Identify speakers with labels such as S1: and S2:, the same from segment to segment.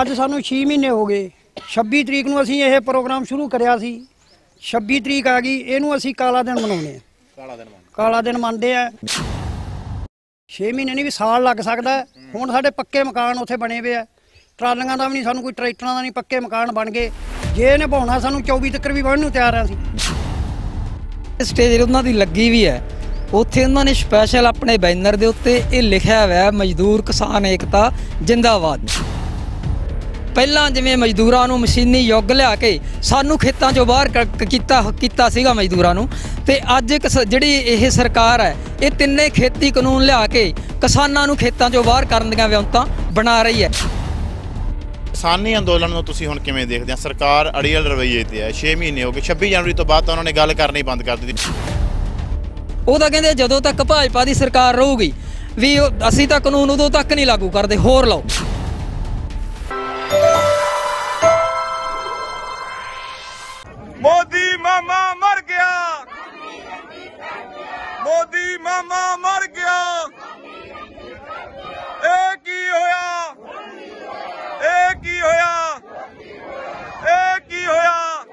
S1: ਅੱਜ ਸਾਨੂੰ 6 ਮਹੀਨੇ ਹੋ ਗਏ 26 ਤਰੀਕ ਨੂੰ ਅਸੀਂ ਇਹ ਪ੍ਰੋਗਰਾਮ ਸ਼ੁਰੂ ਕਰਿਆ ਸੀ 26 ਤਰੀਕ ਆ ਗਈ ਇਹਨੂੰ ਅਸੀਂ ਕਾਲਾ ਦਿਨ ਮਨਾਉਂਦੇ ਆ ਕਾਲਾ ਦਿਨ ਕਾਲਾ ਦਿਨ ਮੰਨਦੇ ਆ 6 ਮਹੀਨੇ ਨਹੀਂ ਵੀ ਸਾਲ ਲੱਗ ਸਕਦਾ ਹੁਣ ਸਾਡੇ ਪੱਕੇ ਮਕਾਨ ਉੱਥੇ ਬਣੇ ਹੋਏ ਆ ਟਰਾਲੀਆਂ ਦਾ ਵੀ ਨਹੀਂ ਸਾਨੂੰ ਕੋਈ ਟਰੈਕਟਰਾਂ ਦਾ ਨਹੀਂ ਪੱਕੇ ਮਕਾਨ ਬਣ ਗਏ ਜੇ ਇਹਨੇ ਭਾਉਣਾ ਸਾਨੂੰ 24 ਤੱਕ ਵੀ ਬਣਨ ਨੂੰ ਤਿਆਰ ਆ ਸੀ
S2: ਸਟੇਜ ਉਹਨਾਂ ਦੀ ਲੱਗੀ ਵੀ ਹੈ ਉੱਥੇ ਉਹਨਾਂ ਨੇ ਸਪੈਸ਼ਲ ਆਪਣੇ ਬੈਨਰ ਦੇ ਉੱਤੇ ਇਹ ਲਿਖਿਆ ਹੋਇਆ ਮਜ਼ਦੂਰ ਕਿਸਾਨ ਏਕਤਾ ਜਿੰਦਾਬਾਦ ਪਹਿਲਾਂ ਜਿਵੇਂ ਮਜ਼ਦੂਰਾਂ ਨੂੰ ਮਸ਼ੀਨੀ ਯੁੱਗ ਲਿਆ ਕੇ ਸਾਨੂੰ ਖੇਤਾਂ 'ਚੋਂ ਬਾਹਰ ਕੀਤਾ ਕੀਤਾ ਸੀਗਾ ਮਜ਼ਦੂਰਾਂ ਨੂੰ ਤੇ ਅੱਜ ਇੱਕ ਜਿਹੜੀ ਇਹ ਸਰਕਾਰ ਹੈ ਇਹ ਤਿੰਨੇ ਖੇਤੀ ਕਾਨੂੰਨ ਲਿਆ ਕੇ ਕਿਸਾਨਾਂ ਨੂੰ ਖੇਤਾਂ 'ਚੋਂ ਬਾਹਰ ਕਰਨ ਦੀਆਂ ਵਿਉਂਤਾਂ ਬਣਾ ਰਹੀ ਹੈ
S3: ਕਿਸਾਨੀ ਅੰਦੋਲਨ ਨੂੰ ਤੁਸੀਂ ਹੁਣ ਕਿਵੇਂ ਦੇਖਦੇ ਆ ਸਰਕਾਰ ਅੜੀਅਲ ਰਵਈਏ ਤੇ ਹੈ 6 ਮਹੀਨੇ ਹੋ ਗਏ 26 ਜਨਵਰੀ ਤੋਂ ਬਾਅਦ ਤਾਂ ਉਹਨਾਂ ਨੇ ਗੱਲ ਕਰਨੀ ਬੰਦ ਕਰ ਦਿੱਤੀ ਉਹ ਤਾਂ ਕਹਿੰਦੇ ਜਦੋਂ ਤੱਕ ਭਾਜਪਾ ਦੀ
S2: ਸਰਕਾਰ ਰਹੂਗੀ ਵੀ ਅਸੀਂ ਤਾਂ ਕਾਨੂੰਨ ਉਦੋਂ ਤੱਕ ਨਹੀਂ ਲਾਗੂ ਕਰਦੇ ਹੋਰ ਲਓ ਮੋਦੀ ਮਾਮਾ ਮਰ ਗਿਆ ਮੋਦੀ ਮਾਮਾ ਮਰ
S3: ਗਿਆ ਇਹ ਕੀ ਹੋਇਆ ਇਹ ਕੀ ਹੋਇਆ ਇਹ ਕੀ ਹੋਇਆ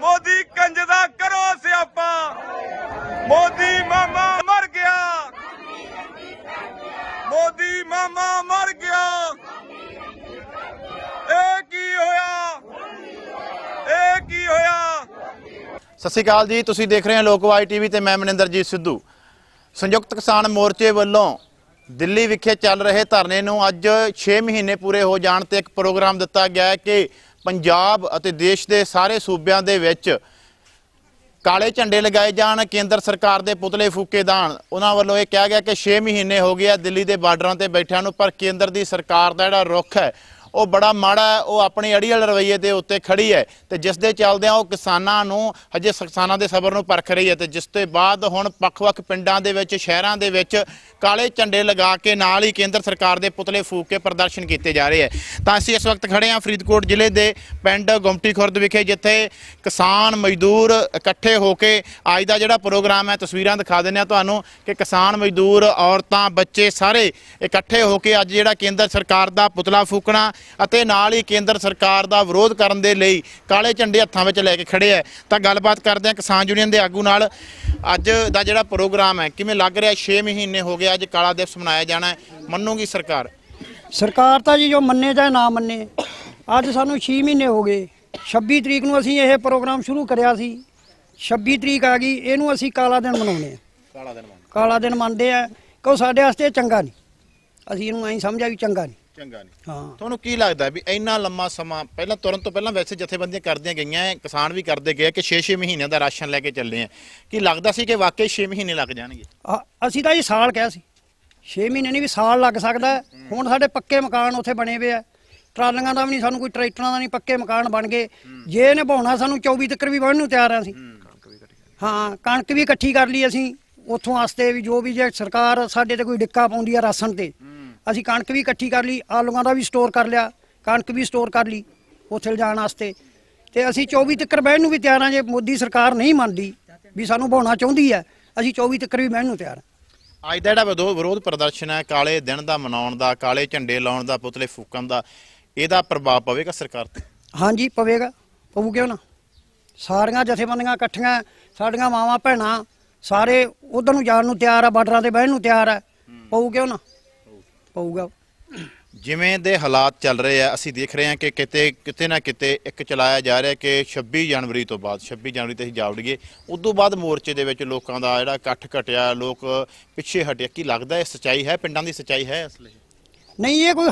S2: ਮੋਦੀ ਕੰਜਦਾ ਕਰੋ ਸਿਆਪਾ ਮੋਦੀ ਮਾਮਾ ਮਰ ਗਿਆ ਮੋਦੀ ਮਾਮਾ ਮਰ ਗਿਆ
S3: ਸਤਿ ਸ਼੍ਰੀ ਅਕਾਲ ਜੀ ਤੁਸੀਂ ਦੇਖ ਰਹੇ ਹੋ ਲੋਕਵਾਈ ਟੀਵੀ ਤੇ ਮੈਂ ਮਨਿੰਦਰਜੀਤ ਸਿੱਧੂ ਸੰਯੁਕਤ ਕਿਸਾਨ ਮੋਰਚੇ ਵੱਲੋਂ ਦਿੱਲੀ ਵਿਖੇ ਚੱਲ ਰਹੇ ਧਰਨੇ ਨੂੰ ਅੱਜ 6 ਮਹੀਨੇ ਪੂਰੇ ਹੋ ਜਾਣ ਤੇ ਇੱਕ ਪ੍ਰੋਗਰਾਮ ਦਿੱਤਾ ਗਿਆ ਹੈ ਕਿ ਪੰਜਾਬ ਅਤੇ ਦੇਸ਼ ਦੇ ਸਾਰੇ ਸੂਬਿਆਂ ਦੇ ਵਿੱਚ ਕਾਲੇ ਝੰਡੇ ਲਗਾਏ ਜਾਣ ਕੇਂਦਰ ਸਰਕਾਰ ਦੇ ਪੁਤਲੇ ਫੂਕੇ ਦਾਣ ਉਹਨਾਂ ਵੱਲੋਂ ਇਹ ਕਿਹਾ ਗਿਆ ਕਿ 6 ਮਹੀਨੇ ਹੋ ਗਏ ਆ ਦਿੱਲੀ ਦੇ ਬਾਰਡਰਾਂ ਤੇ ਬੈਠਿਆਂ ਨੂੰ ਪਰ ਕੇਂਦਰ ਦੀ ਸਰਕਾਰ ਦਾ ਜਿਹੜਾ ਰੁਖ ਹੈ ਉਹ ਬੜਾ ਮਾੜਾ ਹੈ ਉਹ ਆਪਣੀ ਅੜੀਅਲ ਰਵਈਏ ਦੇ ਉੱਤੇ ਖੜੀ ਹੈ ਤੇ ਜਿਸ ਦੇ ਚੱਲਦਿਆਂ ਉਹ ਕਿਸਾਨਾਂ ਨੂੰ ਹਜੇ ਕਿਸਾਨਾਂ ਦੇ ਸਬਰ ਨੂੰ ਪਰਖ ਰਹੀ ਹੈ ਤੇ ਜਿਸ ਤੋਂ ਬਾਅਦ ਹੁਣ ਪੱਖ-ਵੱਖ ਪਿੰਡਾਂ ਦੇ ਵਿੱਚ ਸ਼ਹਿਰਾਂ ਦੇ ਵਿੱਚ ਕਾਲੇ ਝੰਡੇ ਲਗਾ ਕੇ ਨਾਲ ਹੀ ਕੇਂਦਰ ਸਰਕਾਰ ਦੇ ਪੁਤਲੇ ਫੂਕ ਕੇ ਪ੍ਰਦਰਸ਼ਨ ਕੀਤੇ ਜਾ ਰਹੇ ਹੈ ਤਾਂ ਅਸੀਂ ਇਸ ਵਕਤ ਖੜੇ ਹਾਂ ਫਰੀਦਕੋਟ ਜ਼ਿਲ੍ਹੇ ਦੇ ਪਿੰਡ ਗੁੰਮਟੀ ਖੁਰਦ ਵਿਖੇ ਜਿੱਥੇ ਕਿਸਾਨ ਮਜ਼ਦੂਰ ਇਕੱਠੇ ਹੋ ਕੇ ਅੱਜ ਦਾ ਜਿਹੜਾ ਪ੍ਰੋਗਰਾਮ ਹੈ ਤਸਵੀਰਾਂ ਦਿਖਾ ਦਿੰਨੇ ਆ ਤੁਹਾਨੂੰ ਕਿ ਕਿਸਾਨ ਮਜ਼ਦੂਰ ਔਰਤਾਂ ਬੱਚੇ ਸਾਰੇ ਇਕੱਠੇ ਹੋ ਕੇ ਅੱਜ ਜਿਹੜਾ ਕੇਂਦਰ ਸਰਕਾਰ ਦਾ ਪੁਤਲਾ ਫੂਕਣਾ ਅਤੇ ਨਾਲ ਹੀ ਕੇਂਦਰ ਸਰਕਾਰ ਦਾ ਵਿਰੋਧ ਕਰਨ ਦੇ ਲਈ ਕਾਲੇ ਝੰਡੇ ਹੱਥਾਂ ਵਿੱਚ ਲੈ ਕੇ ਖੜੇ ਆ ਤਾਂ ਗੱਲਬਾਤ ਕਰਦੇ ਆ ਕਿਸਾਨ ਯੂਨੀਅਨ ਦੇ ਆਗੂ ਨਾਲ ਅੱਜ ਦਾ ਜਿਹੜਾ ਪ੍ਰੋਗਰਾਮ ਹੈ ਕਿਵੇਂ ਲੱਗ ਰਿਹਾ 6 ਮਹੀਨੇ ਹੋ ਗਏ ਅੱਜ ਕਾਲਾ ਦਿਵਸ ਮਨਾਇਆ ਜਾਣਾ ਮੰਨੂਗੀ ਸਰਕਾਰ
S1: ਸਰਕਾਰ ਤਾਂ ਜੀ ਜੋ ਮੰਨੇ ਜਾਂ ਨਾ ਮੰਨੇ ਅੱਜ ਸਾਨੂੰ 6 ਮਹੀਨੇ ਹੋ ਗਏ 26 ਤਰੀਕ ਨੂੰ ਅਸੀਂ ਇਹ ਪ੍ਰੋਗਰਾਮ ਸ਼ੁਰੂ ਕਰਿਆ ਸੀ 26 ਤਰੀਕ ਆ ਗਈ ਇਹਨੂੰ ਅਸੀਂ ਕਾਲਾ ਦਿਨ ਮਨਾਉਨੇ ਆ ਕਾਲਾ ਦਿਨ ਕਾਲਾ ਦਿਨ ਮੰਨਦੇ ਆ ਕਿਉਂ ਸਾਡੇ ਵਾਸਤੇ ਚੰਗਾ ਨਹੀਂ ਅਸੀਂ ਇਹਨੂੰ ਐਂ ਸਮਝਾ ਵੀ ਚੰਗਾ ਨਹੀਂ ਚੰਗਾ
S3: ਨਹੀਂ ਹਾਂ ਤੁਹਾਨੂੰ ਕੀ ਲੱਗਦਾ ਵੀ ਇੰਨਾ ਲੰਮਾ ਸਮਾਂ ਪਹਿਲਾਂ ਤੁਰਨ ਤੋਂ ਪਹਿਲਾਂ ਵੈਸੇ ਜਥੇਬੰਦੀਆਂ ਕਰਦੀਆਂ ਗਈਆਂ ਕਿਸਾਨ ਵੀ ਕਰਦੇ ਗਏ ਕਿ 6-6 ਮਹੀਨਿਆਂ ਦਾ ਰਾਸ਼ਨ ਲੈ ਕੇ ਚੱਲੇ ਆ ਕੀ ਲੱਗਦਾ ਸੀ ਕਿ ਵਾਕਈ 6 ਮਹੀਨੇ ਲੱਗ ਜਾਣਗੇ ਅਸੀਂ ਤਾਂ ਇਹ ਸਾਲ ਕਿਹਾ ਸੀ
S1: 6 ਮਹੀਨੇ ਨਹੀਂ ਵੀ ਸਾਲ ਲੱਗ ਸਕਦਾ ਹੁਣ ਸਾਡੇ ਪੱਕੇ ਮਕਾਨ ਉੱਥੇ ਬਣੇ ਹੋਏ ਆ ਟਰਾਲੀਆਂ ਦਾ ਵੀ ਨਹੀਂ ਸਾਨੂੰ ਕੋਈ ਟਰੈਕਟਰਾਂ ਦਾ ਨਹੀਂ ਪੱਕੇ ਮਕਾਨ ਬਣ ਗਏ ਜੇ ਇਹਨੇ ਬਹਾਉਣਾ ਸਾਨੂੰ 24 ਤੱਕ ਵੀ ਬਣਨ ਨੂੰ ਤਿਆਰ ਆ ਅਸੀਂ ਹਾਂ ਕਣਕ ਵੀ ਇਕੱਠੀ ਕਰ ਲਈ ਅਸੀਂ ਉੱਥੋਂ ਆਸਤੇ ਵੀ ਜੋ ਵੀ ਜੇ ਸਰਕਾਰ ਸਾਡੇ ਤੇ ਕੋਈ ਡਿੱਕਾ ਪਾਉਂਦੀ ਆ ਰਾਸ਼ਨ ਤੇ ਅਸੀਂ ਕਣਕ ਵੀ ਇਕੱਠੀ ਕਰ ਲਈ ਆਲੂਆਂ ਦਾ ਵੀ ਸਟੋਰ ਕਰ ਲਿਆ ਕਣਕ ਵੀ ਸਟੋਰ ਕਰ ਲਈ ਉੱਥੇ ਲਿਜਾਣ ਵਾਸਤੇ ਤੇ ਅਸੀਂ 24 ਤੱਕ ਬਹਿਣ ਨੂੰ ਵੀ ਤਿਆਰ ਆ ਜੇ ਮੋਦੀ ਸਰਕਾਰ ਨਹੀਂ ਮੰਨਦੀ ਵੀ ਸਾਨੂੰ ਬਹਾਉਣਾ ਚਾਹੁੰਦੀ ਹੈ ਅਸੀਂ 24 ਤੱਕ ਵੀ ਬਹਿਣ ਨੂੰ ਤਿਆਰ
S3: ਆ ਅੱਜ ਦਾ ਜਿਹੜਾ ਵਿਰੋਧ ਪ੍ਰਦਰਸ਼ਨ ਹੈ ਕਾਲੇ ਦਿਨ ਦਾ ਮਨਾਉਣ ਦਾ ਕਾਲੇ ਝੰਡੇ ਲਾਉਣ ਦਾ ਪੁਤਲੇ ਫੂਕਣ ਦਾ ਇਹਦਾ ਪ੍ਰਭਾਵ ਪਵੇਗਾ ਸਰਕਾਰ ਤੇ
S1: ਹਾਂਜੀ ਪਵੇਗਾ ਪਊ ਕਿਉਂ ਨਾ ਸਾਰੀਆਂ ਜਥੇਬੰਦੀਆਂ ਇਕੱਠੀਆਂ ਸਾਡੀਆਂ ਮਾਵਾਂ ਭੈਣਾਂ ਸਾਰੇ ਉਧਰ ਨੂੰ ਜਾਣ ਨੂੰ ਤਿਆਰ ਆ ਬਾਰਡਰਾਂ ਤੇ ਬਹਿਣ ਨੂੰ ਤਿਆਰ ਆ ਪਊ ਕਿਉਂ ਨਾ ਪਊਗਾ
S3: ਜਿਵੇਂ ਦੇ ਹਾਲਾਤ ਚੱਲ ਰਹੇ ਆ ਅਸੀਂ ਦੇਖ ਰਹੇ ਆ ਕਿ ਕਿਤੇ ਕਿਤੇ ਨਾ ਕਿਤੇ ਇੱਕ ਚਲਾਇਆ ਜਾ ਰਿਹਾ ਕਿ 26 ਜਨਵਰੀ ਤੋਂ ਬਾਅਦ 26 ਜਨਵਰੀ ਤੇ ਅਸੀਂ ਜਾਵੜੀਏ ਉਸ ਤੋਂ ਬਾਅਦ ਮੋਰਚੇ ਦੇ ਵਿੱਚ ਲੋਕਾਂ ਦਾ ਜਿਹੜਾ ਇਕੱਠ ਘਟਿਆ ਲੋਕ ਪਿੱਛੇ ਹਟਿਆ ਕੀ ਲੱਗਦਾ ਇਹ ਸਚਾਈ ਹੈ ਪਿੰਡਾਂ ਦੀ ਸਚਾਈ ਹੈ ਅਸਲੇ
S1: ਨਹੀਂ ਇਹ ਕੋਈ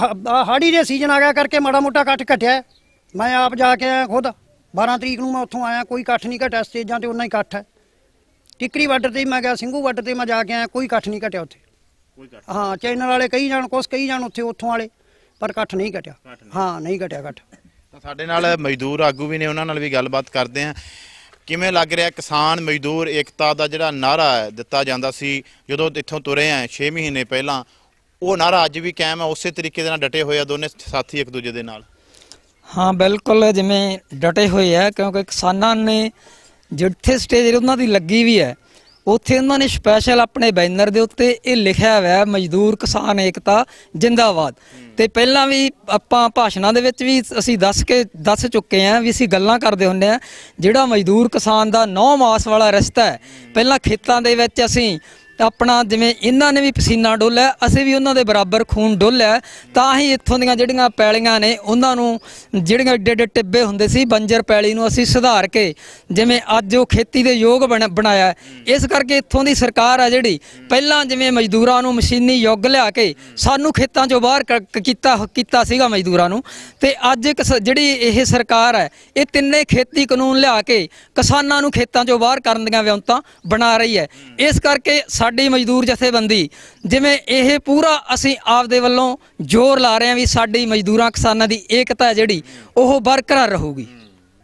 S1: ਹਾੜੀ ਦੇ ਸੀਜ਼ਨ ਆ ਗਿਆ ਕਰਕੇ ਮਾੜਾ ਮੋਟਾ ਇਕੱਠ ਘਟਿਆ ਮੈਂ ਆਪ ਜਾ ਕੇ ਆਇਆ ਖੁਦ 12 ਤਰੀਕ ਨੂੰ ਮੈਂ ਉੱਥੋਂ ਆਇਆ ਕੋਈ ਇਕੱਠ ਨਹੀਂ ਘਟਿਆ ਸਟੇਜਾਂ ਤੇ ਉਹਨਾਂ ਹੀ ਇਕੱਠ ਹੈ ਟਿਕਰੀ ਵਾਟਰ ਤੇ ਮੈਂ ਗਿਆ ਸਿੰਘੂ ਵਾਟਰ ਤੇ ਮੈਂ ਜਾ ਕੇ ਆਇਆ ਕੋਈ ਇਕੱਠ ਨਹੀਂ ਘਟਿਆ ਉੱਥੇ ਹਾਂ ਚੈਨਲ ਵਾਲੇ ਕਈ ਜਾਣ ਕੁਸ ਕਈ ਜਾਣ ਉੱਥੇ ਉੱਥੋਂ ਵਾਲੇ ਪਰ ਇਕੱਠ ਨਹੀਂ ਘਟਿਆ ਹਾਂ ਨਹੀਂ ਘਟਿਆ ਇਕੱਠ
S3: ਤਾਂ ਸਾਡੇ ਨਾਲ ਮਜ਼ਦੂਰ ਆਗੂ ਵੀ ਨੇ ਉਹਨਾਂ ਨਾਲ ਵੀ ਗੱਲਬਾਤ ਕਰਦੇ ਆ ਕਿਵੇਂ ਲੱਗ ਰਿਹਾ ਕਿਸਾਨ ਮਜ਼ਦੂਰ ਏਕਤਾ ਦਾ ਜਿਹੜਾ ਨਾਰਾ ਦਿੱਤਾ ਜਾਂਦਾ ਸੀ ਜਦੋਂ ਇੱਥੋਂ ਤੁਰੇ ਆ 6 ਮਹੀਨੇ ਪਹਿਲਾਂ ਉਹ ਨਾਰਾ ਅੱਜ ਵੀ ਕਾਇਮ ਹੈ ਉਸੇ ਤਰੀਕੇ ਦੇ ਨਾਲ ਡਟੇ ਹੋਏ ਆ ਦੋਨੇ ਸਾਥੀ ਇੱਕ ਦੂਜੇ ਦੇ ਨਾਲ
S2: ਹਾਂ ਬਿਲਕੁਲ ਜਿਵੇਂ ਡਟੇ ਹੋਏ ਆ ਕਿਉਂਕਿ ਕਿਸਾਨਾਂ ਨੇ ਜਿੱਥੇ ਸਟੇਜ ਉਹਨਾਂ ਦੀ ਲੱਗੀ ਵੀ ਹੈ ਉੱਥੇ ਉਹਨਾਂ ਨੇ ਸਪੈਸ਼ਲ ਆਪਣੇ ਬੈਨਰ ਦੇ ਉੱਤੇ ਇਹ ਲਿਖਿਆ ਹੋਇਆ ਮਜ਼ਦੂਰ ਕਿਸਾਨ ਏਕਤਾ ਜਿੰਦਾਬਾਦ ਤੇ ਪਹਿਲਾਂ ਵੀ ਆਪਾਂ ਭਾਸ਼ਣਾਂ ਦੇ ਵਿੱਚ ਵੀ ਅਸੀਂ ਦੱਸ ਕੇ ਦੱਸ ਚੁੱਕੇ ਆਂ ਵੀ ਅਸੀਂ ਗੱਲਾਂ ਕਰਦੇ ਹੁੰਨੇ ਆ ਜਿਹੜਾ ਮਜ਼ਦੂਰ ਕਿਸਾਨ ਦਾ ਨੌ ਮਾਸ ਵਾਲਾ ਰਸਤਾ ਹੈ ਪਹਿਲਾਂ ਖੇਤਾਂ ਦੇ ਵਿੱਚ ਅਸੀਂ ਆਪਣਾ ਜਿਵੇਂ ਇਹਨਾਂ ਨੇ ਵੀ ਪਸੀਨਾ ਡੋਲਿਆ ਅਸੀਂ ਵੀ ਉਹਨਾਂ ਦੇ ਬਰਾਬਰ ਖੂਨ ਡੋਲਿਆ ਤਾਂ ਹੀ ਇੱਥੋਂ ਦੀਆਂ ਜਿਹੜੀਆਂ ਪੈਲੀਆਂ ਨੇ ਉਹਨਾਂ ਨੂੰ ਜਿਹੜੀਆਂ ਡੇ ਡੇ ਟਿੱਬੇ ਹੁੰਦੇ ਸੀ ਬੰਜਰ ਪੈਲੀ ਨੂੰ ਅਸੀਂ ਸੁਧਾਰ ਕੇ ਜਿਵੇਂ ਅੱਜ ਉਹ ਖੇਤੀ ਦੇ ਯੋਗ ਬਣਾਇਆ ਇਸ ਕਰਕੇ ਇੱਥੋਂ ਦੀ ਸਰਕਾਰ ਆ ਜਿਹੜੀ ਪਹਿਲਾਂ ਜਿਵੇਂ ਮਜ਼ਦੂਰਾਂ ਨੂੰ ਮਸ਼ੀਨੀ ਯੁੱਗ ਲਿਆ ਕੇ ਸਾਨੂੰ ਖੇਤਾਂ 'ਚੋਂ ਬਾਹਰ ਕੀਤਾ ਕੀਤਾ ਸੀਗਾ ਮਜ਼ਦੂਰਾਂ ਨੂੰ ਤੇ ਅੱਜ ਇੱਕ ਜਿਹੜੀ ਇਹ ਸਰਕਾਰ ਹੈ ਇਹ ਤਿੰਨੇ ਖੇਤੀ ਕਾਨੂੰਨ ਲਿਆ ਕੇ ਕਿਸਾਨਾਂ ਨੂੰ ਖੇਤਾਂ 'ਚੋਂ ਬਾਹਰ ਕਰਨ ਦੀਆਂ ਵਿਉਂਤਾਂ ਬਣਾ ਰਹੀ ਹੈ ਇਸ ਕਰਕੇ ਸਾਡੀ ਮਜ਼ਦੂਰ ਜਥੇਬੰਦੀ ਜਿਵੇਂ ਇਹ ਪੂਰਾ ਅਸੀਂ ਆਪ ਦੇ ਵੱਲੋਂ ਜ਼ੋਰ ਲਾ ਰਹੇ ਹਾਂ ਵੀ ਸਾਡੀ ਮਜ਼ਦੂਰਾਂ ਕਿਸਾਨਾਂ ਦੀ ਏਕਤਾ ਜਿਹੜੀ ਉਹ ਬਰਕਰਾਰ ਰਹੂਗੀ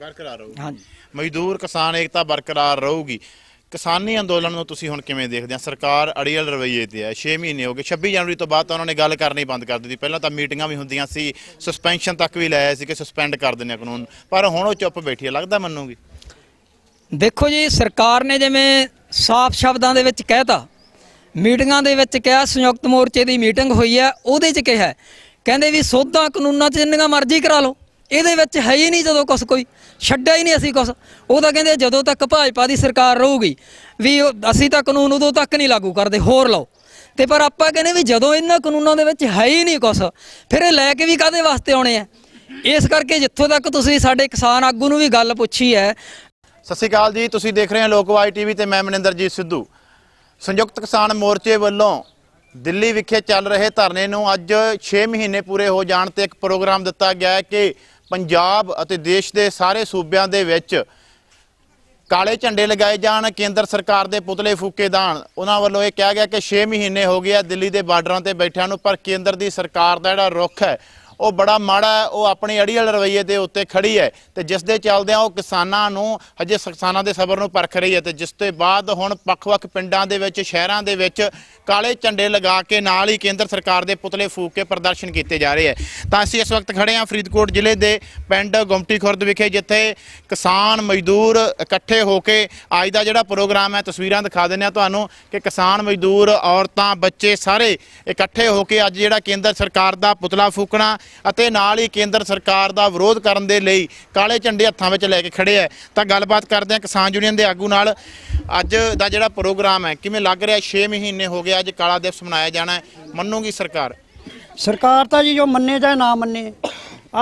S3: ਬਰਕਰਾਰ ਰਹੂਗੀ ਹਾਂਜੀ ਮਜ਼ਦੂਰ ਕਿਸਾਨ ਏਕਤਾ ਬਰਕਰਾਰ ਰਹੂਗੀ ਕਿਸਾਨੀ ਅੰਦੋਲਨ ਨੂੰ ਤੁਸੀਂ ਹੁਣ ਕਿਵੇਂ ਦੇਖਦੇ ਆ ਸਰਕਾਰ ਅੜੀਅਲ ਰਵਈਏ ਤੇ ਆ 6 ਮਹੀਨੇ ਹੋ ਗਏ 26 ਜਨਵਰੀ ਤੋਂ ਬਾਅਦ ਤਾਂ ਉਹਨਾਂ ਨੇ ਗੱਲ ਕਰਨੀ ਬੰਦ ਕਰ ਦਿੱਤੀ ਪਹਿਲਾਂ ਤਾਂ ਮੀਟਿੰਗਾਂ ਵੀ ਹੁੰਦੀਆਂ ਸੀ ਸਸਪੈਂਸ਼ਨ ਤੱਕ ਵੀ ਲਾਇਆ ਸੀ ਕਿ ਸਸਪੈਂਡ ਕਰ ਦਿੰਦੇ ਆ ਕਾਨੂੰਨ ਪਰ ਹੁਣ ਉਹ ਚੁੱਪ ਬੈਠੀ ਆ ਲੱਗਦਾ ਮੰਨੂਗੀ ਦੇਖੋ ਜੀ ਸਰਕਾਰ ਨੇ ਜਿਵੇਂ ਸਾਫ਼ ਸ਼ਬਦਾਂ ਦੇ ਵਿੱਚ ਕਹਿਤਾ ਮੀਟਿੰਗਾਂ
S2: ਦੇ ਵਿੱਚ ਕਿਹਾ ਸੰਯੁਕਤ ਮੋਰਚੇ ਦੀ ਮੀਟਿੰਗ ਹੋਈ ਹੈ ਉਹਦੇ 'ਚ ਕਿਹਾ ਕਹਿੰਦੇ ਵੀ ਸੋਧਾਂ ਕਾਨੂੰਨਾਂ 'ਚ ਜਿੰਨੀਆਂ ਮਰਜ਼ੀ ਕਰਾ ਲਓ ਇਹਦੇ ਵਿੱਚ ਹੈ ਹੀ ਨਹੀਂ ਜਦੋਂ ਕੁਝ ਕੋਈ ਛੱਡਿਆ ਹੀ ਨਹੀਂ ਅਸੀਂ ਕੁਝ ਉਹ ਤਾਂ ਕਹਿੰਦੇ ਜਦੋਂ ਤੱਕ ਭਾਜਪਾ ਦੀ ਸਰਕਾਰ ਰਹੂਗੀ ਵੀ ਅਸੀਂ ਤਾਂ ਕਾਨੂੰਨ ਉਦੋਂ ਤੱਕ ਨਹੀਂ ਲਾਗੂ ਕਰਦੇ ਹੋਰ ਲਓ ਤੇ ਪਰ ਆਪਾਂ ਕਹਿੰਦੇ ਵੀ ਜਦੋਂ ਇਹਨਾਂ ਕਾਨੂੰਨਾਂ ਦੇ ਵਿੱਚ ਹੈ ਹੀ ਨਹੀਂ ਕੁਝ ਫਿਰ ਇਹ ਲੈ ਕੇ ਵੀ ਕਾਦੇ ਵਾਸਤੇ
S3: ਆਉਣੇ ਆ ਇਸ ਕਰਕੇ ਜਿੱਥੋਂ ਤੱਕ ਤੁਸੀਂ ਸਾਡੇ ਕਿਸਾਨ ਆਗੂ ਨੂੰ ਵੀ ਗੱਲ ਪੁੱਛੀ ਹੈ ਸਤਿ ਸ਼੍ਰੀ ਅਕਾਲ ਜੀ ਤੁਸੀਂ ਦੇਖ ਰਹੇ ਹੋ ਲੋਕਵਾਈ ਟੀਵੀ ਤੇ ਮੈਂ ਮਨਿੰਦਰਜੀਤ ਸਿੱਧੂ ਸੰਯੁਕਤ ਕਿਸਾਨ ਮੋਰਚੇ ਵੱਲੋਂ ਦਿੱਲੀ ਵਿਖੇ ਚੱਲ ਰਹੇ ਧਰਨੇ ਨੂੰ ਅੱਜ 6 ਮਹੀਨੇ ਪੂਰੇ ਹੋ ਜਾਣ ਤੇ ਇੱਕ ਪ੍ਰੋਗਰਾਮ ਦਿੱਤਾ ਗਿਆ ਹੈ ਕਿ ਪੰਜਾਬ ਅਤੇ ਦੇਸ਼ ਦੇ ਸਾਰੇ ਸੂਬਿਆਂ ਦੇ ਵਿੱਚ ਕਾਲੇ ਝੰਡੇ ਲਗਾਏ ਜਾਣ ਕੇਂਦਰ ਸਰਕਾਰ ਦੇ ਪੁਤਲੇ ਫੂਕੇ ਦਾਣ ਉਹਨਾਂ ਵੱਲੋਂ ਇਹ ਕਿਹਾ ਗਿਆ ਕਿ 6 ਮਹੀਨੇ ਹੋ ਗਏ ਆ ਦਿੱਲੀ ਦੇ ਬਾਰਡਰਾਂ ਤੇ ਬੈਠਿਆਂ ਨੂੰ ਪਰ ਕੇਂਦਰ ਦੀ ਸਰਕਾਰ ਦਾ ਜਿਹੜਾ ਰੁਖ ਹੈ ਉਹ ਬੜਾ ਮਾੜਾ ਹੈ ਉਹ ਆਪਣੇ ਅੜੀਅਲ ਰਵਈਏ ਦੇ ਉੱਤੇ ਖੜੀ ਹੈ ਤੇ ਜਿਸ ਦੇ ਚੱਲਦਿਆਂ ਉਹ ਕਿਸਾਨਾਂ ਨੂੰ ਹਜੇ ਕਿਸਾਨਾਂ ਦੇ ਸਬਰ ਨੂੰ ਪਰਖ ਰਹੀ ਹੈ ਤੇ ਜਿਸ ਤੋਂ ਬਾਅਦ ਹੁਣ ਪੱਖ ਵੱਖ ਪਿੰਡਾਂ ਦੇ ਵਿੱਚ ਸ਼ਹਿਰਾਂ ਦੇ ਵਿੱਚ ਕਾਲੇ ਝੰਡੇ ਲਗਾ ਕੇ ਨਾਲ ਹੀ ਕੇਂਦਰ ਸਰਕਾਰ ਦੇ ਪੁਤਲੇ ਫੂਕ ਕੇ ਪ੍ਰਦਰਸ਼ਨ ਕੀਤੇ ਜਾ ਰਹੇ ਹੈ ਤਾਂ ਅਸੀਂ ਇਸ ਵਕਤ ਖੜੇ ਹਾਂ ਫਰੀਦਕੋਟ ਜ਼ਿਲ੍ਹੇ ਦੇ ਪਿੰਡ ਗੁੰਮਟੀ ਖੁਰਦ ਵਿਖੇ ਜਿੱਥੇ ਕਿਸਾਨ ਮਜ਼ਦੂਰ ਇਕੱਠੇ ਹੋ ਕੇ ਅੱਜ ਦਾ ਜਿਹੜਾ ਪ੍ਰੋਗਰਾਮ ਹੈ ਤਸਵੀਰਾਂ ਦਿਖਾ ਦਿੰਨੇ ਆ ਤੁਹਾਨੂੰ ਕਿ ਕਿਸਾਨ ਮਜ਼ਦੂਰ ਔਰਤਾਂ ਬੱਚੇ ਸਾਰੇ ਇਕੱਠੇ ਹੋ ਕੇ ਅੱਜ ਜਿਹੜਾ ਕੇਂਦਰ ਸਰਕਾਰ ਦਾ ਪੁਤਲਾ ਫੂਕਣਾ ਅਤੇ ਨਾਲ ਹੀ ਕੇਂਦਰ ਸਰਕਾਰ ਦਾ ਵਿਰੋਧ ਕਰਨ ਦੇ ਲਈ ਕਾਲੇ ਝੰਡੇ ਹੱਥਾਂ ਵਿੱਚ ਲੈ ਕੇ ਖੜੇ ਹੈ ਤਾਂ ਗੱਲਬਾਤ ਕਰਦੇ ਆ ਕਿਸਾਨ ਯੂਨੀਅਨ ਦੇ ਆਗੂ ਨਾਲ ਅੱਜ ਦਾ ਜਿਹੜਾ ਪ੍ਰੋਗਰਾਮ ਹੈ ਕਿਵੇਂ ਲੱਗ ਰਿਹਾ 6 ਮਹੀਨੇ ਹੋ ਗਏ ਅੱਜ ਕਾਲਾ ਦਿਵਸ ਮਨਾਇਆ ਜਾਣਾ ਮੰਨੂਗੀ ਸਰਕਾਰ
S1: ਸਰਕਾਰ ਤਾਂ ਜੀ ਜੋ ਮੰਨੇ ਜਾਂ ਨਾ ਮੰਨੇ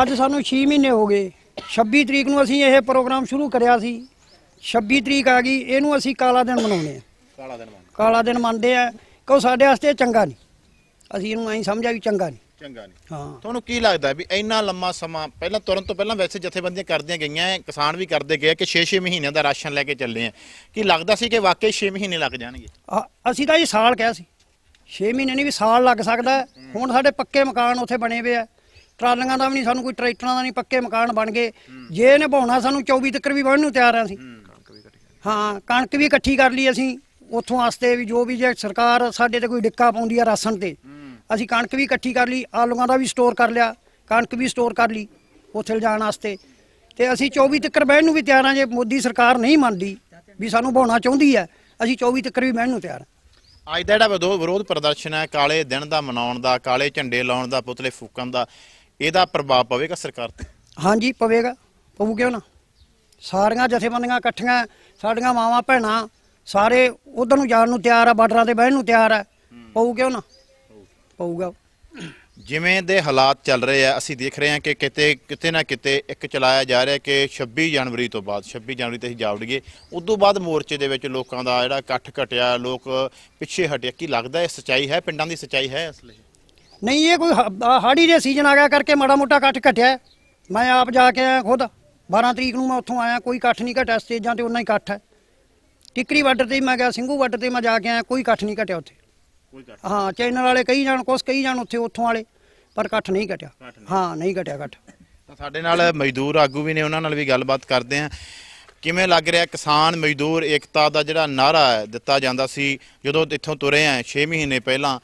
S1: ਅੱਜ ਸਾਨੂੰ 6 ਮਹੀਨੇ ਹੋ ਗਏ 26 ਤਰੀਕ ਨੂੰ ਅਸੀਂ ਇਹ ਪ੍ਰੋਗਰਾਮ ਸ਼ੁਰੂ ਕਰਿਆ ਸੀ 26 ਤਰੀਕ ਆ ਗਈ ਇਹਨੂੰ ਅਸੀਂ ਕਾਲਾ ਦਿਨ ਮਨਾਉਂਦੇ ਆ ਕਾਲਾ ਦਿਨ ਕਾਲਾ ਦਿਨ ਮੰਨਦੇ ਆ ਕੋ ਸਾਡੇ ਵਾਸਤੇ ਚੰਗਾ ਨਹੀਂ ਅਸੀਂ ਇਹਨੂੰ ਐਂ ਸਮਝਾ ਵੀ ਚੰਗਾ ਨਹੀਂ
S3: ਚੰਗਾ ਨਹੀਂ ਹਾਂ ਤੁਹਾਨੂੰ ਕੀ ਲੱਗਦਾ ਵੀ ਇੰਨਾ ਲੰਮਾ ਸਮਾਂ ਪਹਿਲਾਂ ਤੁਰਨ ਤੋਂ ਪਹਿਲਾਂ ਵੈਸੇ ਜਥੇਬੰਦੀਆਂ ਕਰਦੀਆਂ ਗਈਆਂ ਕਿਸਾਨ ਵੀ ਕਰਦੇ ਗਏ ਕਿ 6-6 ਮਹੀਨਿਆਂ ਦਾ ਰਾਸ਼ਨ ਲੈ ਕੇ ਚੱਲੇ ਆ ਕੀ ਲੱਗਦਾ ਸੀ ਕਿ ਵਾਕਈ 6 ਮਹੀਨੇ ਲੱਗ ਜਾਣਗੇ ਅਸੀਂ ਤਾਂ ਇਹ ਸਾਲ ਕਿਹਾ ਸੀ
S1: 6 ਮਹੀਨੇ ਨਹੀਂ ਵੀ ਸਾਲ ਲੱਗ ਸਕਦਾ ਹੁਣ ਸਾਡੇ ਪੱਕੇ ਮਕਾਨ ਉੱਥੇ ਬਣੇ ਹੋਏ ਆ ਟਰਾਲੀਆਂ ਦਾ ਵੀ ਨਹੀਂ ਸਾਨੂੰ ਕੋਈ ਟਰੈਕਟਰਾਂ ਦਾ ਨਹੀਂ ਪੱਕੇ ਮਕਾਨ ਬਣ ਗਏ ਜੇ ਨਿਭਾਉਣਾ ਸਾਨੂੰ 24 ਤੱਕ ਵੀ ਬਣਨ ਨੂੰ ਤਿਆਰ ਆ ਅਸੀਂ ਹਾਂ ਕਣਕ ਵੀ ਇਕੱਠੀ ਕਰ ਲਈ ਅਸੀਂ ਉੱਥੋਂ ਆਸਤੇ ਵੀ ਜੋ ਵੀ ਜੇ ਸਰਕਾਰ ਸਾਡੇ ਤੇ ਕੋਈ ਡਿੱਕਾ ਪਾਉਂਦੀ ਆ ਰਾਸ਼ਨ ਤੇ ਅਸੀਂ ਕਣਕ ਵੀ ਇਕੱਠੀ ਕਰ ਲਈ ਆਲੂਆਂ ਦਾ ਵੀ ਸਟੋਰ ਕਰ ਲਿਆ ਕਣਕ ਵੀ ਸਟੋਰ ਕਰ ਲਈ ਉੱਥੇ ਲਿਜਾਣ ਵਾਸਤੇ ਤੇ ਅਸੀਂ 24 ਤੱਕ ਬਹਿਣ ਨੂੰ ਵੀ ਤਿਆਰ ਆ ਜੇ ਮੋਦੀ ਸਰਕਾਰ ਨਹੀਂ ਮੰਨਦੀ ਵੀ ਸਾਨੂੰ ਬਹਾਉਣਾ ਚਾਹੁੰਦੀ ਹੈ ਅਸੀਂ 24 ਤੱਕ ਵੀ ਬਹਿਣ ਨੂੰ ਤਿਆਰ
S3: ਆ ਅੱਜ ਦਾ ਜਿਹੜਾ ਵਿਰੋਧ ਪ੍ਰਦਰਸ਼ਨ ਹੈ ਕਾਲੇ ਦਿਨ ਦਾ ਮਨਾਉਣ ਦਾ ਕਾਲੇ ਝੰਡੇ ਲਾਉਣ ਦਾ ਪੁਤਲੇ ਫੂਕਣ ਦਾ ਇਹਦਾ ਪ੍ਰਭਾਵ ਪਵੇਗਾ ਸਰਕਾਰ ਤੇ
S1: ਹਾਂਜੀ ਪਵੇਗਾ ਪਊ ਕਿਉਂ ਨਾ ਸਾਰੀਆਂ ਜਥੇਬੰਦੀਆਂ ਇਕੱਠੀਆਂ ਸਾਡੀਆਂ ਮਾਵਾਂ ਭੈਣਾਂ ਸਾਰੇ ਉਧਰ ਨੂੰ ਜਾਣ ਨੂੰ ਤਿਆਰ ਆ ਬਾਰਡਰਾਂ ਤੇ ਬਹਿਣ ਨੂੰ ਤਿਆਰ ਆ ਪਊ ਕਿਉਂ ਨਾ ਪਊਗਾ
S3: ਜਿਵੇਂ ਦੇ ਹਾਲਾਤ ਚੱਲ ਰਹੇ ਆ ਅਸੀਂ ਦੇਖ ਰਹੇ ਆ ਕਿ ਕਿਤੇ ਕਿਤੇ ਨਾ ਕਿਤੇ ਇੱਕ ਚਲਾਇਆ ਜਾ ਰਿਹਾ ਕਿ 26 ਜਨਵਰੀ ਤੋਂ ਬਾਅਦ 26 ਜਨਵਰੀ ਤੇ ਅਸੀਂ ਜਾਵੜੀਏ ਉਸ ਤੋਂ ਬਾਅਦ ਮੋਰਚੇ ਦੇ ਵਿੱਚ ਲੋਕਾਂ ਦਾ ਜਿਹੜਾ ਇਕੱਠ ਘਟਿਆ ਲੋਕ ਪਿੱਛੇ ਹਟਿਆ ਕੀ ਲੱਗਦਾ ਇਹ ਸਚਾਈ ਹੈ ਪਿੰਡਾਂ ਦੀ ਸਚਾਈ ਹੈ ਅਸਲੇ
S1: ਨਹੀਂ ਇਹ ਕੋਈ ਹਾੜੀ ਦੇ ਸੀਜ਼ਨ ਆ ਗਿਆ ਕਰਕੇ ਮਾੜਾ ਮੋਟਾ ਇਕੱਠ ਘਟਿਆ ਮੈਂ ਆਪ ਜਾ ਕੇ ਆਇਆ ਖੁਦ 12 ਤਰੀਕ ਨੂੰ ਮੈਂ ਉੱਥੋਂ ਆਇਆ ਕੋਈ ਇਕੱਠ ਨਹੀਂ ਘਟਿਆ ਸਟੇਜਾਂ ਤੇ ਉਹਨਾਂ ਹੀ ਇਕੱਠ ਹੈ ਟਿਕਰੀ ਵਾਟਰ ਤੇ ਮੈਂ ਗਿਆ ਸਿੰਘੂ ਵਾਟਰ ਤੇ ਮੈਂ ਜਾ ਕੇ ਆਇਆ ਕੋਈ ਇਕੱਠ ਨਹੀਂ ਘਟਿਆ ਉੱਥੇ ਹਾਂ ਚੈਨਲ ਵਾਲੇ ਕਈ ਜਾਣ ਕੁਸ ਕਈ ਜਾਣ ਉੱਥੇ ਉੱਥੋਂ ਵਾਲੇ ਪਰ ਇਕੱਠ ਨਹੀਂ ਘਟਿਆ ਹਾਂ ਨਹੀਂ ਘਟਿਆ
S3: ਇਕੱਠ ਤਾਂ ਸਾਡੇ ਨਾਲ ਮਜ਼ਦੂਰ ਆਗੂ ਵੀ ਨੇ ਉਹਨਾਂ ਨਾਲ ਵੀ ਗੱਲਬਾਤ ਕਰਦੇ ਆ ਕਿਵੇਂ ਲੱਗ ਰਿਹਾ ਕਿਸਾਨ ਮਜ਼ਦੂਰ ਏਕਤਾ ਦਾ ਜਿਹੜਾ ਨਾਰਾ ਦਿੱਤਾ ਜਾਂਦਾ ਸੀ ਜਦੋਂ ਇੱਥੋਂ ਤੁਰੇ ਆ 6 ਮਹੀਨੇ ਪਹਿਲਾਂ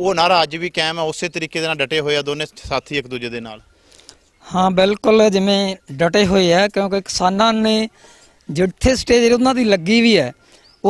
S3: ਉਹ ਨਾਰਾ ਅੱਜ ਵੀ ਕਾਇਮ ਹੈ ਉਸੇ ਤਰੀਕੇ ਦੇ ਨਾਲ ਡਟੇ ਹੋਏ ਆ ਦੋਨੇ ਸਾਥੀ ਇੱਕ ਦੂਜੇ ਦੇ ਨਾਲ
S2: ਹਾਂ ਬਿਲਕੁਲ ਜਿਵੇਂ ਡਟੇ ਹੋਏ ਆ ਕਿਉਂਕਿ ਕਿਸਾਨਾਂ ਨੇ ਜਿੱਥੇ ਸਟੇਜ ਉਹਨਾਂ ਦੀ ਲੱਗੀ ਵੀ ਹੈ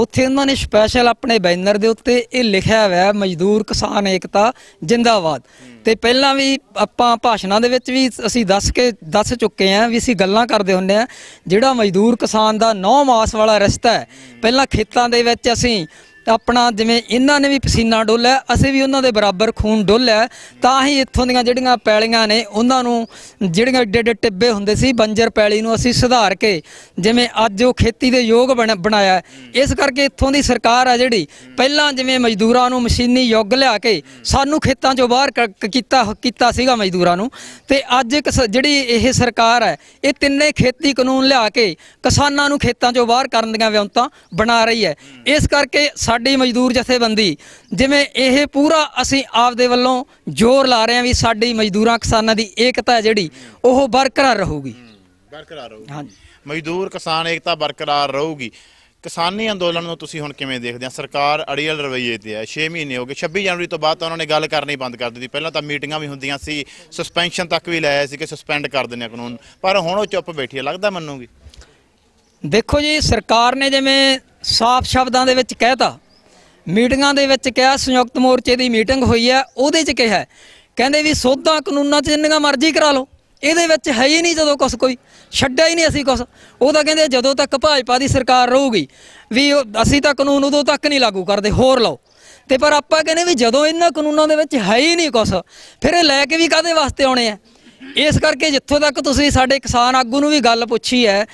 S2: ਉੱਥੇ ਉਹਨਾਂ ਨੇ ਸਪੈਸ਼ਲ ਆਪਣੇ ਬੈਨਰ ਦੇ ਉੱਤੇ ਇਹ ਲਿਖਿਆ ਹੋਇਆ ਮਜ਼ਦੂਰ ਕਿਸਾਨ ਏਕਤਾ ਜਿੰਦਾਬਾਦ ਤੇ ਪਹਿਲਾਂ ਵੀ ਆਪਾਂ ਭਾਸ਼ਣਾਂ ਦੇ ਵਿੱਚ ਵੀ ਅਸੀਂ ਦੱਸ ਕੇ ਦੱਸ ਚੁੱਕੇ ਆਂ ਵੀ ਅਸੀਂ ਗੱਲਾਂ ਕਰਦੇ ਹੁੰਨੇ ਆ ਜਿਹੜਾ ਮਜ਼ਦੂਰ ਕਿਸਾਨ ਦਾ 9 ਮਾਸ ਵਾਲਾ ਰਸਤਾ ਹੈ ਪਹਿਲਾਂ ਖੇਤਾਂ ਦੇ ਵਿੱਚ ਅਸੀਂ ਆਪਣਾ ਜਿਵੇਂ ਇਹਨਾਂ ਨੇ ਵੀ ਪਸੀਨਾ ਡੋਲਿਆ ਅਸੀਂ ਵੀ ਉਹਨਾਂ ਦੇ ਬਰਾਬਰ ਖੂਨ ਡੋਲਿਆ ਤਾਂ ਹੀ ਇੱਥੋਂ ਦੀਆਂ ਜਿਹੜੀਆਂ ਪੈਲੀਆਂ ਨੇ ਉਹਨਾਂ ਨੂੰ ਜਿਹੜੀਆਂ ਡੇ ਡੇ ਟਿੱਬੇ ਹੁੰਦੇ ਸੀ ਬੰਜਰ ਪੈਲੀ ਨੂੰ ਅਸੀਂ ਸੁਧਾਰ ਕੇ ਜਿਵੇਂ ਅੱਜ ਉਹ ਖੇਤੀ ਦੇ ਯੋਗ ਬਣਾਇਆ ਇਸ ਕਰਕੇ ਇੱਥੋਂ ਦੀ ਸਰਕਾਰ ਆ ਜਿਹੜੀ ਪਹਿਲਾਂ ਜਿਵੇਂ ਮਜ਼ਦੂਰਾਂ ਨੂੰ ਮਸ਼ੀਨੀ ਯੁੱਗ ਲਿਆ ਕੇ ਸਾਨੂੰ ਖੇਤਾਂ 'ਚੋਂ ਬਾਹਰ ਕੀਤਾ ਕੀਤਾ ਸੀਗਾ ਮਜ਼ਦੂਰਾਂ ਨੂੰ ਤੇ ਅੱਜ ਇੱਕ ਜਿਹੜੀ ਇਹ ਸਰਕਾਰ ਹੈ ਇਹ ਤਿੰਨੇ ਖੇਤੀ ਕਾਨੂੰਨ ਲਿਆ ਕੇ ਕਿਸਾਨਾਂ ਨੂੰ ਖੇਤਾਂ 'ਚੋਂ ਬਾਹਰ ਕਰਨ ਦੀਆਂ ਵਿਉਂਤਾਂ ਬਣਾ ਰਹੀ ਹੈ ਇਸ ਕਰਕੇ ਸਾਡੀ ਮਜ਼ਦੂਰ ਜਥੇਬੰਦੀ ਜਿਵੇਂ ਇਹ ਪੂਰਾ ਅਸੀਂ ਆਪ ਦੇ ਵੱਲੋਂ ਜ਼ੋਰ ਲਾ ਰਹੇ ਹਾਂ ਵੀ ਸਾਡੀ ਮਜ਼ਦੂਰਾਂ ਕਿਸਾਨਾਂ ਦੀ ਏਕਤਾ ਜਿਹੜੀ ਉਹ ਬਰਕਰਾਰ ਰਹੂਗੀ
S3: ਬਰਕਰਾਰ ਰਹੂਗੀ ਹਾਂਜੀ ਮਜ਼ਦੂਰ ਕਿਸਾਨ ਏਕਤਾ ਬਰਕਰਾਰ ਰਹੂਗੀ ਕਿਸਾਨੀ ਅੰਦੋਲਨ ਨੂੰ ਤੁਸੀਂ ਹੁਣ ਕਿਵੇਂ ਦੇਖਦੇ ਆ ਸਰਕਾਰ ਅੜੀਅਲ ਰਵਈਏ ਤੇ ਆ 6 ਮਹੀਨੇ ਹੋ ਗਏ 26 ਜਨਵਰੀ ਤੋਂ ਬਾਅਦ ਤਾਂ ਉਹਨਾਂ ਨੇ ਗੱਲ ਕਰਨੀ ਬੰਦ ਕਰ ਦਿੱਤੀ ਪਹਿਲਾਂ ਤਾਂ ਮੀਟਿੰਗਾਂ ਵੀ ਹੁੰਦੀਆਂ ਸੀ ਸਸਪੈਂਸ਼ਨ ਤੱਕ ਵੀ ਲਾਇਆ ਸੀ ਕਿ ਸਸਪੈਂਡ ਕਰ ਦਿੰਦੇ ਆ ਕਾਨੂੰਨ ਪਰ ਹੁਣ ਉਹ ਚੁੱਪ ਬੈਠੀ ਹੈ ਲੱਗਦਾ ਮੰਨੂਗੀ ਦੇਖੋ ਜੀ ਸਰਕਾਰ ਨੇ ਜਿਵੇਂ ਸਾਫ਼ ਸ਼ਬਦਾਂ ਦੇ ਵਿੱਚ ਕਹਿਤਾ ਮੀਟਿੰਗਾਂ ਦੇ ਵਿੱਚ ਕਿਹਾ ਸੰਯੁਕਤ
S2: ਮੋਰਚੇ ਦੀ ਮੀਟਿੰਗ ਹੋਈ ਹੈ ਉਹਦੇ 'ਚ ਕਿਹਾ ਕਹਿੰਦੇ ਵੀ ਸੋਧਾਂ ਕਾਨੂੰਨਾਂ 'ਚ ਜਿੰਨੀਆਂ ਮਰਜ਼ੀ ਕਰਾ ਲਓ ਇਹਦੇ ਵਿੱਚ ਹੈ ਹੀ ਨਹੀਂ ਜਦੋਂ ਕੁਛ ਕੋਈ ਛੱਡਿਆ ਹੀ ਨਹੀਂ ਅਸੀਂ ਕੁਛ ਉਹ ਤਾਂ ਕਹਿੰਦੇ ਜਦੋਂ ਤੱਕ ਭਾਜਪਾ ਦੀ ਸਰਕਾਰ ਰਹੂਗੀ ਵੀ ਅਸੀਂ ਤਾਂ ਕਾਨੂੰਨ ਉਦੋਂ ਤੱਕ ਨਹੀਂ ਲਾਗੂ ਕਰਦੇ ਹੋਰ ਲਓ ਤੇ ਪਰ ਆਪਾਂ ਕਹਿੰਦੇ ਵੀ ਜਦੋਂ ਇਹਨਾਂ ਕਾਨੂੰਨਾਂ ਦੇ ਵਿੱਚ ਹੈ ਹੀ ਨਹੀਂ ਕੁਛ ਫਿਰ ਇਹ ਲੈ ਕੇ ਵੀ ਕਾਦੇ ਵਾਸਤੇ ਆਉਣੇ ਆ ਇਸ ਕਰਕੇ ਜਿੱਥੋਂ ਤੱਕ ਤੁਸੀਂ ਸਾਡੇ ਕਿਸਾਨ ਆਗੂ ਨੂੰ ਵੀ ਗੱਲ ਪੁੱਛੀ ਹੈ